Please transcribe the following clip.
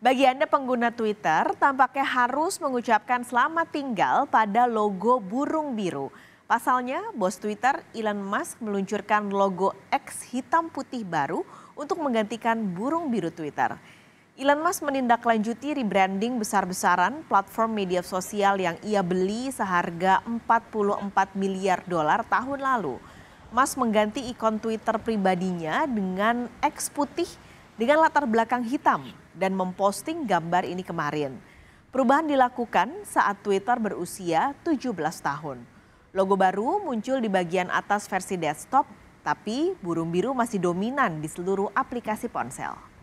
Bagi Anda pengguna Twitter, tampaknya harus mengucapkan selamat tinggal pada logo burung biru. Pasalnya, bos Twitter Elon Musk meluncurkan logo X hitam putih baru untuk menggantikan burung biru Twitter. Elon Musk menindaklanjuti rebranding besar-besaran platform media sosial yang ia beli seharga 44 miliar dolar tahun lalu. Musk mengganti ikon Twitter pribadinya dengan X putih dengan latar belakang hitam dan memposting gambar ini kemarin. Perubahan dilakukan saat Twitter berusia 17 tahun. Logo baru muncul di bagian atas versi desktop, tapi burung biru masih dominan di seluruh aplikasi ponsel.